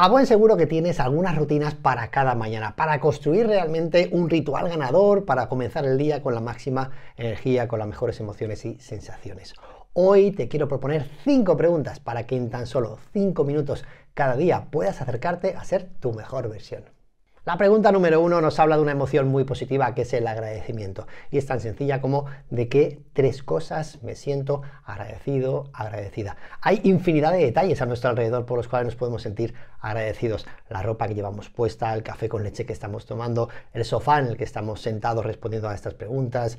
a buen seguro que tienes algunas rutinas para cada mañana, para construir realmente un ritual ganador, para comenzar el día con la máxima energía, con las mejores emociones y sensaciones. Hoy te quiero proponer cinco preguntas para que en tan solo 5 minutos cada día puedas acercarte a ser tu mejor versión. La pregunta número uno nos habla de una emoción muy positiva que es el agradecimiento. Y es tan sencilla como de qué tres cosas me siento agradecido, agradecida. Hay infinidad de detalles a nuestro alrededor por los cuales nos podemos sentir agradecidos. La ropa que llevamos puesta, el café con leche que estamos tomando, el sofá en el que estamos sentados respondiendo a estas preguntas,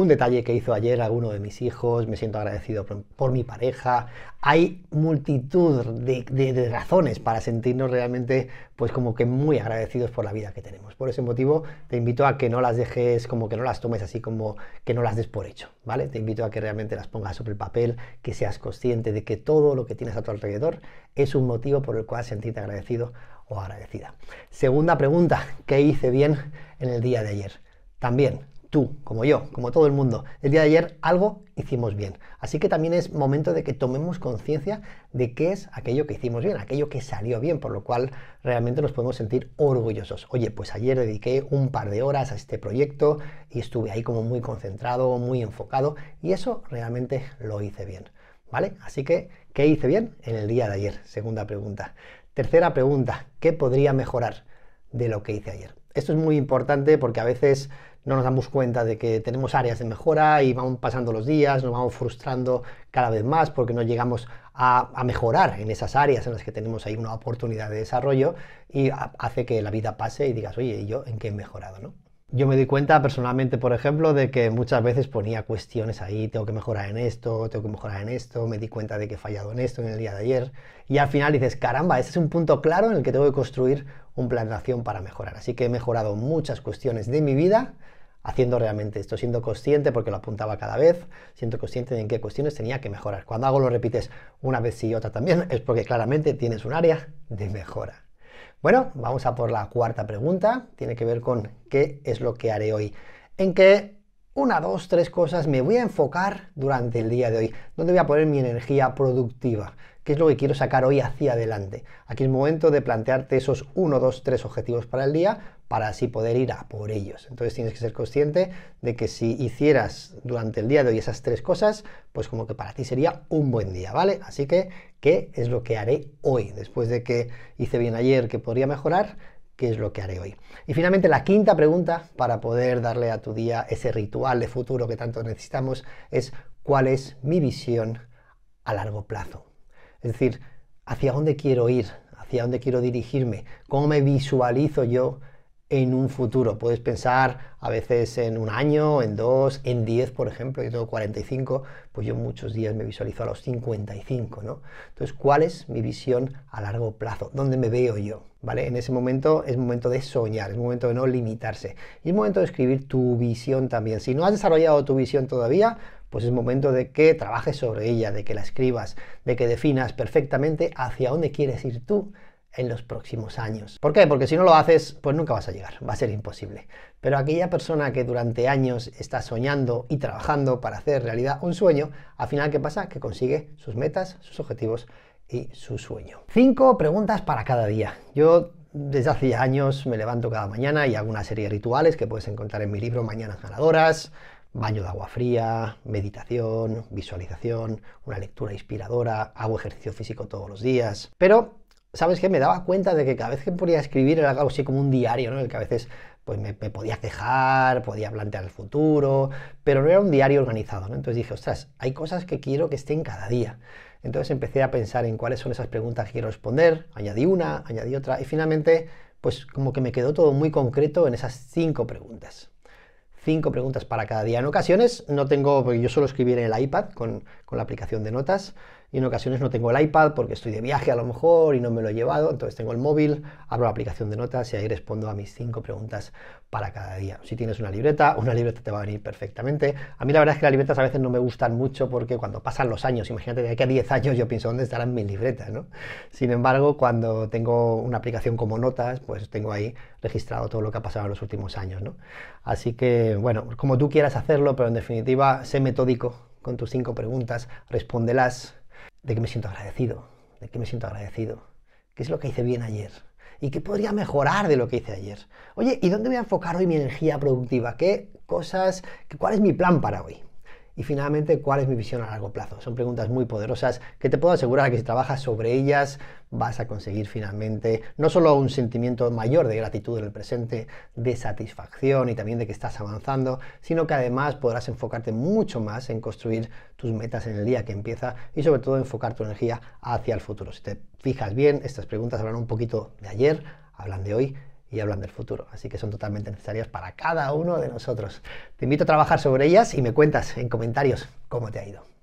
un detalle que hizo ayer alguno de mis hijos, me siento agradecido por, mi pareja. Hay multitud de, razones para sentirnos realmente, pues como que muy agradecidos por la vida que tenemos. Por ese motivo, te invito a que no las dejes, como que no las tomes así, como que no las des por hecho, ¿vale? Te invito a que realmente las pongas sobre el papel, que seas consciente de que todo lo que tienes a tu alrededor es un motivo por el cual sentirte agradecido o agradecida. Segunda pregunta, ¿qué hice bien en el día de ayer? También tú, como yo, como todo el mundo, el día de ayer algo hicimos bien. Así que también es momento de que tomemos conciencia de qué es aquello que hicimos bien, aquello que salió bien, por lo cual realmente nos podemos sentir orgullosos. Oye, pues ayer dediqué un par de horas a este proyecto y estuve ahí como muy concentrado, muy enfocado y eso realmente lo hice bien. ¿Vale? Así que, ¿qué hice bien en el día de ayer? Segunda pregunta. Tercera pregunta, ¿qué podría mejorar de lo que hice ayer? Esto es muy importante porque a veces no nos damos cuenta de que tenemos áreas de mejora y vamos pasando los días, nos vamos frustrando cada vez más porque no llegamos a, mejorar en esas áreas en las que tenemos ahí una oportunidad de desarrollo y hace que la vida pase y digas, oye, ¿y yo en qué he mejorado? ¿no? Yo me di cuenta personalmente, por ejemplo, de que muchas veces ponía cuestiones ahí, tengo que mejorar en esto, tengo que mejorar en esto, me di cuenta de que he fallado en esto en el día de ayer, y al final dices, caramba, ese es un punto claro en el que tengo que construir un plan de acción para mejorar. Así que he mejorado muchas cuestiones de mi vida haciendo realmente esto, siendo consciente, porque lo apuntaba cada vez, siendo consciente de en qué cuestiones tenía que mejorar. Cuando hago lo repites una vez y otra también, es porque claramente tienes un área de mejora. Bueno, vamos a por la cuarta pregunta. Tiene que ver con qué es lo que haré hoy. En qué una, dos, tres cosas me voy a enfocar durante el día de hoy. ¿Dónde voy a poner mi energía productiva? ¿Qué es lo que quiero sacar hoy hacia adelante? Aquí es momento de plantearte esos uno, dos, tres objetivos para el día para así poder ir a por ellos. Entonces tienes que ser consciente de que si hicieras durante el día de hoy esas tres cosas, pues como que para ti sería un buen día, ¿vale? Así que, ¿qué es lo que haré hoy? Después de que hice bien ayer, que podría mejorar, ¿qué es lo que haré hoy? Y finalmente, la quinta pregunta para poder darle a tu día ese ritual de futuro que tanto necesitamos es, ¿cuál es mi visión a largo plazo? Es decir, ¿hacia dónde quiero ir? ¿Hacia dónde quiero dirigirme? ¿Cómo me visualizo yo? en un futuro. Puedes pensar a veces en un año, en dos, en diez, por ejemplo. Yo tengo 45, pues yo muchos días me visualizo a los 55, ¿no? Entonces, ¿cuál es mi visión a largo plazo? ¿Dónde me veo yo? ¿Vale? En ese momento es momento de soñar, es momento de no limitarse. Y es momento de escribir tu visión también. Si no has desarrollado tu visión todavía, pues es momento de que trabajes sobre ella, de que la escribas, de que definas perfectamente hacia dónde quieres ir tú, en los próximos años. ¿Por qué? Porque si no lo haces, pues nunca vas a llegar, va a ser imposible. Pero aquella persona que durante años está soñando y trabajando para hacer realidad un sueño, al final, ¿qué pasa? Que consigue sus metas, sus objetivos y su sueño. Cinco preguntas para cada día. Yo desde hace años me levanto cada mañana y hago una serie de rituales que puedes encontrar en mi libro Mañanas Ganadoras, baño de agua fría, meditación, visualización, una lectura inspiradora, hago ejercicio físico todos los días. Pero ¿sabes qué? Me daba cuenta de que cada vez que podía escribir era algo así como un diario, ¿no? El que a veces pues me, podía quejar, podía plantear el futuro, pero no era un diario organizado, ¿no? Entonces dije, ostras, hay cosas que quiero que estén cada día. Entonces empecé a pensar en cuáles son esas preguntas que quiero responder, añadí una, añadí otra, y finalmente, pues como que me quedó todo muy concreto en esas cinco preguntas. Cinco preguntas para cada día. En ocasiones no tengo, porque yo suelo escribir en el iPad con la aplicación de notas, y en ocasiones no tengo el iPad porque estoy de viaje a lo mejor y no me lo he llevado, entonces tengo el móvil, abro la aplicación de notas y ahí respondo a mis cinco preguntas para cada día. Si tienes una libreta, una libreta te va a venir perfectamente. A mí la verdad es que las libretas a veces no me gustan mucho porque cuando pasan los años, imagínate de aquí a 10 años yo pienso dónde estarán mis libretas, ¿no? Sin embargo, cuando tengo una aplicación como Notas, pues tengo ahí registrado todo lo que ha pasado en los últimos años, ¿no? Así que, bueno, como tú quieras hacerlo, pero en definitiva, sé metódico con tus cinco preguntas, respóndelas ¿De qué me siento agradecido? ¿De qué me siento agradecido? ¿Qué es lo que hice bien ayer? ¿Y qué podría mejorar de lo que hice ayer? Oye, ¿y dónde voy a enfocar hoy mi energía productiva? ¿Qué cosas, cuál es mi plan para hoy? Y finalmente, ¿cuál es mi visión a largo plazo? Son preguntas muy poderosas que te puedo asegurar que si trabajas sobre ellas vas a conseguir finalmente no solo un sentimiento mayor de gratitud en el presente, de satisfacción y también de que estás avanzando, sino que además podrás enfocarte mucho más en construir tus metas en el día que empieza y sobre todo enfocar tu energía hacia el futuro. Si te fijas bien, estas preguntas hablan un poquito de ayer, hablan de hoy, y hablan del futuro. Así que son totalmente necesarias para cada uno de nosotros. Te invito a trabajar sobre ellas y me cuentas en comentarios cómo te ha ido.